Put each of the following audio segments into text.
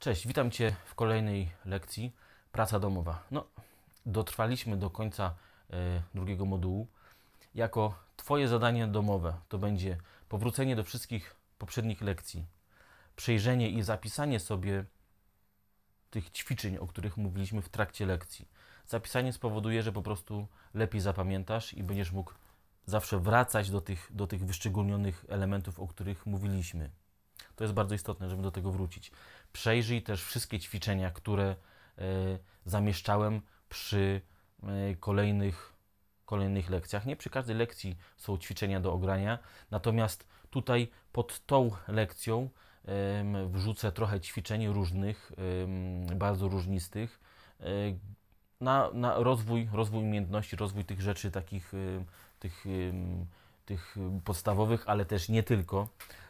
Cześć, witam Cię w kolejnej lekcji Praca domowa. No, dotrwaliśmy do końca y, drugiego modułu. Jako Twoje zadanie domowe to będzie powrócenie do wszystkich poprzednich lekcji, przejrzenie i zapisanie sobie tych ćwiczeń, o których mówiliśmy w trakcie lekcji. Zapisanie spowoduje, że po prostu lepiej zapamiętasz i będziesz mógł zawsze wracać do tych, do tych wyszczególnionych elementów, o których mówiliśmy. To jest bardzo istotne, żeby do tego wrócić. Przejrzyj też wszystkie ćwiczenia, które e, zamieszczałem przy e, kolejnych, kolejnych lekcjach. Nie przy każdej lekcji są ćwiczenia do ogrania, natomiast tutaj pod tą lekcją wrzucę trochę ćwiczeń różnych, bardzo różnistych, e, na, na rozwój, rozwój umiejętności, rozwój tych rzeczy takich, tych, tych podstawowych, ale też nie tylko.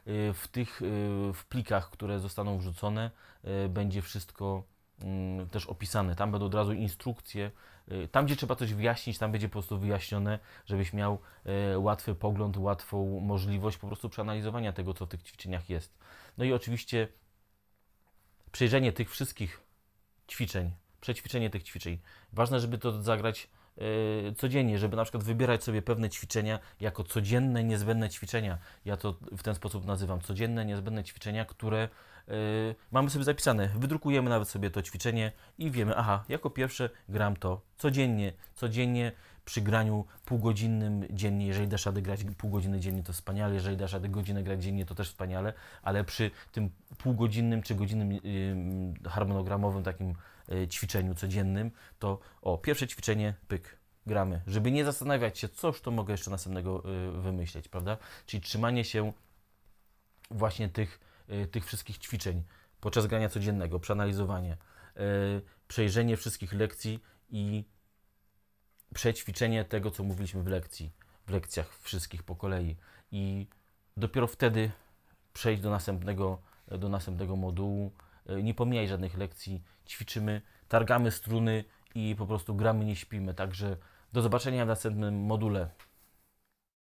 Y, w tych y, w plikach, które zostaną wrzucone, y, będzie wszystko mm, też opisane. Tam będą od razu instrukcje. Tam, gdzie trzeba coś wyjaśnić, tam będzie po prostu wyjaśnione, żebyś miał łatwy pogląd, łatwą możliwość po prostu przeanalizowania tego, co w tych ćwiczeniach jest. No i oczywiście przejrzenie tych wszystkich ćwiczeń, przećwiczenie tych ćwiczeń. Ważne, żeby to zagrać Y, codziennie, żeby na przykład wybierać sobie pewne ćwiczenia jako codzienne, niezbędne ćwiczenia. Ja to w ten sposób nazywam codzienne, niezbędne ćwiczenia, które Yy, mamy sobie zapisane, wydrukujemy nawet sobie to ćwiczenie i wiemy, aha, jako pierwsze gram to codziennie, codziennie przy graniu półgodzinnym dziennie, jeżeli dasz radę grać pół godziny dziennie, to wspaniale, jeżeli dasz radę godzinę grać dziennie, to też wspaniale, ale przy tym półgodzinnym czy godzinnym yy, harmonogramowym takim yy, ćwiczeniu codziennym, to o, pierwsze ćwiczenie, pyk, gramy, żeby nie zastanawiać się, coż to mogę jeszcze następnego yy, wymyśleć, prawda? Czyli trzymanie się właśnie tych Y, tych wszystkich ćwiczeń podczas grania codziennego, przeanalizowanie, y, przejrzenie wszystkich lekcji i przećwiczenie tego, co mówiliśmy w lekcji, w lekcjach wszystkich po kolei. I dopiero wtedy przejść do następnego, do następnego modułu. Y, nie pomijaj żadnych lekcji, ćwiczymy, targamy struny i po prostu gramy, nie śpimy. Także do zobaczenia w następnym module.